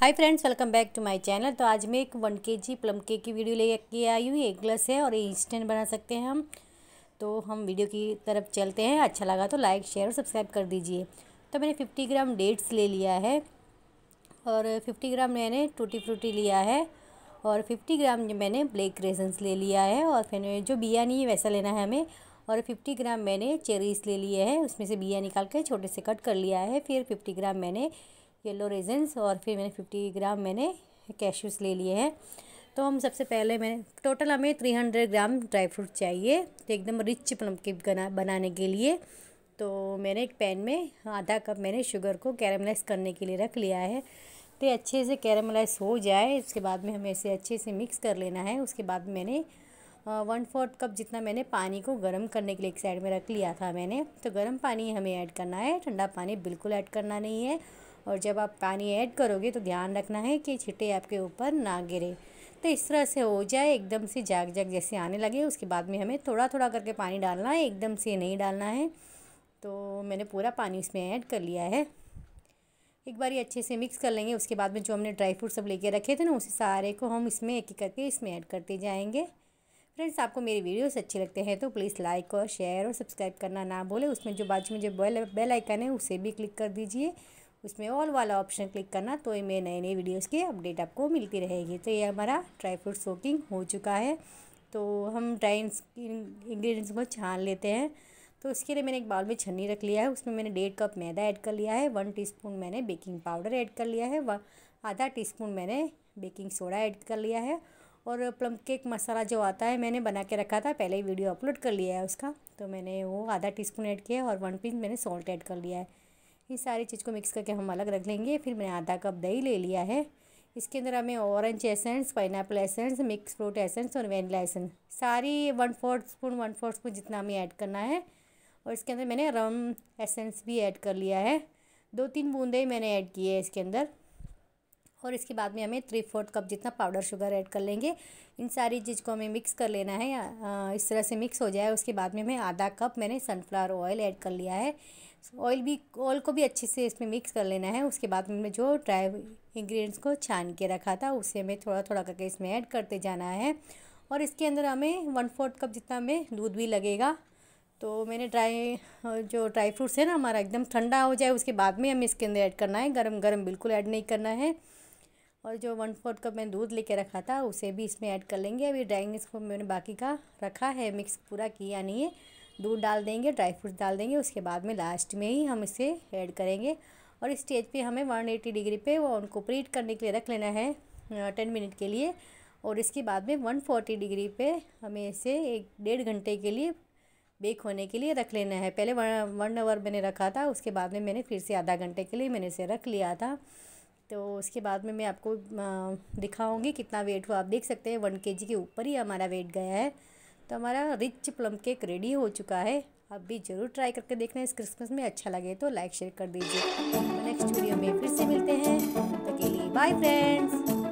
hi friends welcome back to my channel तो आज मैं एक one K G plum cake की वीडियो लेके आई हूँ एक ग्लस है और ये इंस्टेंट बना सकते हैं हम तो हम वीडियो की तरफ चलते हैं अच्छा लगा तो लाइक शेयर और सब्सक्राइब कर दीजिए तो मैंने फिफ्टी ग्राम डेट्स ले लिया है और फिफ्टी ग्राम मैंने टूटी फ्रूटी लिया है और फिफ्टी ग्राम मैंने ब्लैक रेजन्स ले लिया है और फिर जो बिया नहीं है वैसा लेना है हमें और फिफ्टी ग्राम मैंने चेरीज ले लिए है उसमें से बिया निकाल के छोटे से कट कर लिया है फिर फिफ्टी ग्राम मैंने येलो रेजेंस और फिर मैंने फिफ्टी ग्राम मैंने कैशूस ले लिए हैं तो हम सबसे पहले मैंने टोटल हमें three hundred gram dry fruit चाहिए तो एकदम रिच प्लम के बना बनाने के लिए तो मैंने एक पैन में आधा कप मैंने शुगर को कैरामलाइज करने के लिए रख लिया है तो अच्छे से कैरामलाइज हो जाए उसके बाद में हमें इसे अच्छे से मिक्स कर लेना है उसके बाद मैंने वन फोर्थ कप जितना मैंने पानी को गर्म करने के लिए एक साइड में रख लिया था मैंने तो गर्म पानी हमें ऐड करना है ठंडा पानी बिल्कुल ऐड करना नहीं है और जब आप पानी ऐड करोगे तो ध्यान रखना है कि छिटे आपके ऊपर ना गिरे तो इस तरह से हो जाए एकदम से जाग जाग जैसे आने लगे उसके बाद में हमें थोड़ा थोड़ा करके पानी डालना है एकदम से नहीं डालना है तो मैंने पूरा पानी इसमें ऐड कर लिया है एक बार ये अच्छे से मिक्स कर लेंगे उसके बाद में जो हमने ड्राई फ्रूट सब लेके रखे थे ना उसी सारे को हम इसमें एक एक करके इसमें ऐड करते जाएंगे फ्रेंड्स आपको मेरे वीडियोस अच्छे लगते हैं तो प्लीज़ लाइक और शेयर और सब्सक्राइब करना ना भूलें उसमें जो बाजू में जो बेल बेल आइकन है उसे भी क्लिक कर दीजिए उसमें ऑल वाला ऑप्शन क्लिक करना तो मेरे नए नए वीडियोस की अपडेट आपको मिलती रहेगी तो ये हमारा ड्राई फ्रूट सोकिंग हो चुका है तो हम ड्राई इंग्रेडिएंट्स को छान लेते हैं तो उसके लिए मैंने एक बाउल में छन्नी रख लिया है उसमें मैंने डेढ़ कप मैदा ऐड कर लिया है वन टी मैंने बेकिंग पाउडर ऐड कर लिया है आधा टी मैंने बेकिंग सोडा ऐड कर लिया है और प्लम केक मसाला जो आता है मैंने बना के रखा था पहले ही वीडियो अपलोड कर लिया है उसका तो मैंने वो आधा टीस्पून ऐड किया है और वन पिंच मैंने सॉल्ट ऐड कर लिया है इस सारी चीज़ को मिक्स करके हम अलग रख लेंगे फिर मैंने आधा कप दही ले लिया है इसके अंदर हमें orange essence pineapple essence mix fruit essence और वेनिला एसेंस सारी one fourth spoon one fourth spoon जितना हमें ऐड करना है और इसके अंदर मैंने रम एसेंस भी ऐड कर लिया है दो तीन बूंदे मैंने ऐड किए हैं इसके अंदर और इसके बाद में हमें थ्री फोर्थ कप जितना पाउडर शुगर ऐड कर लेंगे इन सारी चीज़ को हमें मिक्स कर लेना है इस तरह से मिक्स हो जाए उसके बाद में हमें आधा कप मैंने सनफ्लावर ऑयल ऐड कर लिया है ऑयल भी ऑयल को भी अच्छे से इसमें मिक्स कर लेना है उसके बाद में जो ड्राई इंग्रेडिएंट्स को छान के रखा था उसे हमें थोड़ा थोड़ा करके इसमें ऐड करते जाना है और इसके अंदर हमें वन फोर्थ कप जितना हमें दूध भी लगेगा तो मैंने ड्राई जो ड्राई फ्रूट्स है ना हमारा एकदम ठंडा हो जाए उसके बाद में हमें इसके अंदर ऐड करना है गरम गरम बिल्कुल ऐड नहीं करना है और जो वन फोर्थ कप मैंने दूध लेके रखा था उसे भी इसमें ऐड कर लेंगे अभी ड्राइंग इसको मैंने बाकी का रखा है मिक्स पूरा किया नहीं है दूध डाल देंगे ड्राई फ्रूट्स डाल देंगे उसके बाद में लास्ट में ही हम इसे ऐड करेंगे और इस स्टेज पे हमें वन एटी डिग्री पे वो उनको प्रीट करने के लिए रख लेना है टेन मिनट के लिए और इसके बाद में वन फोर्टी डिग्री पे हमें इसे एक डेढ़ घंटे के लिए बेक होने के लिए रख लेना है पहले वन वन आवर मैंने रखा था उसके बाद में मैंने फिर से आधा घंटे के लिए मैंने इसे रख लिया था तो उसके बाद में मैं आपको दिखाऊंगी कितना वेट हुआ आप देख सकते हैं वन के के ऊपर ही हमारा वेट गया है तो हमारा रिच प्लम केक रेडी हो चुका है आप भी ज़रूर ट्राई करके देखना इस क्रिसमस में अच्छा लगे तो लाइक शेयर कर दीजिए नेक्स्ट वीडियो तो में फिर से मिलते हैं तो के लिए बाय फ्रेंड्स